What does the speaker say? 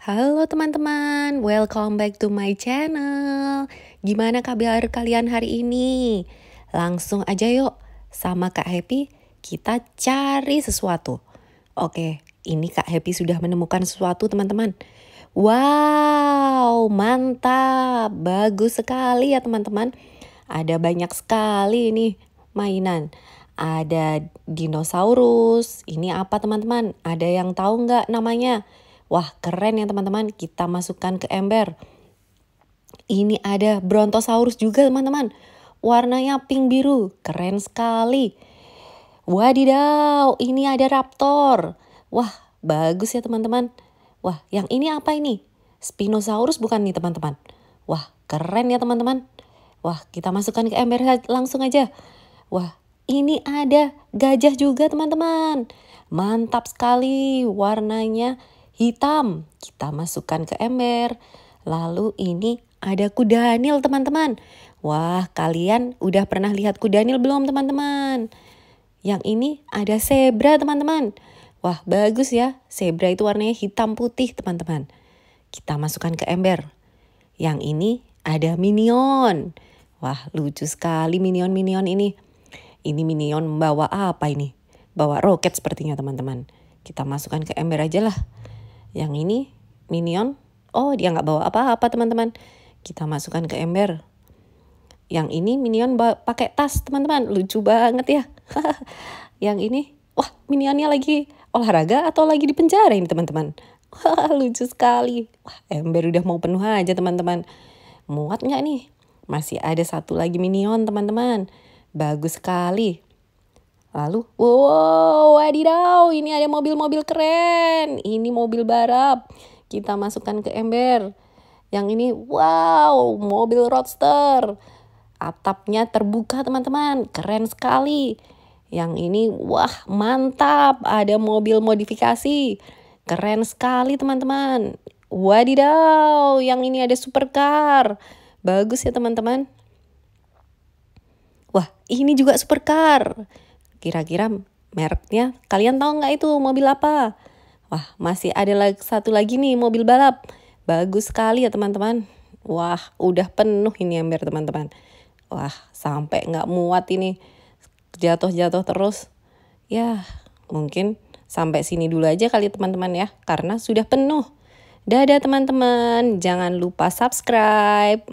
Halo teman-teman, welcome back to my channel. Gimana kabar kalian hari ini? Langsung aja yuk, sama Kak Happy kita cari sesuatu. Oke, ini Kak Happy sudah menemukan sesuatu teman-teman. Wow, mantap, bagus sekali ya teman-teman. Ada banyak sekali ini mainan. Ada dinosaurus, ini apa teman-teman? Ada yang tahu nggak namanya? Wah keren ya teman-teman, kita masukkan ke ember. Ini ada Brontosaurus juga teman-teman. Warnanya pink biru, keren sekali. Wadidaw, ini ada raptor. Wah, bagus ya teman-teman. Wah, yang ini apa ini? Spinosaurus bukan nih teman-teman. Wah, keren ya teman-teman. Wah, kita masukkan ke ember langsung aja. Wah, ini ada gajah juga teman-teman. Mantap sekali warnanya hitam. Kita masukkan ke ember. Lalu ini ada kudanil teman-teman. Wah kalian udah pernah lihat kudanil belum teman-teman? Yang ini ada zebra teman-teman. Wah bagus ya, zebra itu warnanya hitam putih teman-teman. Kita masukkan ke ember. Yang ini ada minion. Wah lucu sekali minion-minion ini. Ini minion membawa apa ini? Bawa roket sepertinya teman-teman. Kita masukkan ke ember aja lah. Yang ini minion, oh dia nggak bawa apa-apa teman-teman. Kita masukkan ke ember. Yang ini minion pakai tas teman-teman, lucu banget ya. yang ini, wah minionnya lagi olahraga atau lagi di penjara ini teman-teman. lucu sekali. Wah ember udah mau penuh aja teman-teman. Muat nggak nih? Masih ada satu lagi minion teman-teman. Bagus sekali. Lalu, wow, wadidaw, ini ada mobil-mobil keren. Ini mobil barap. Kita masukkan ke ember. Yang ini, wow, mobil roadster. Atapnya terbuka, teman-teman. Keren sekali. Yang ini, wah, mantap. Ada mobil modifikasi. Keren sekali, teman-teman. Wadidaw, yang ini ada supercar. Bagus ya, teman-teman. Wah, ini juga supercar. Kira-kira mereknya kalian tahu nggak itu mobil apa? Wah masih ada satu lagi nih mobil balap. Bagus sekali ya teman-teman. Wah udah penuh ini ember teman-teman. Wah sampai nggak muat ini jatuh-jatuh terus. Ya mungkin sampai sini dulu aja kali ya, teman-teman ya karena sudah penuh. Dadah teman-teman, jangan lupa subscribe.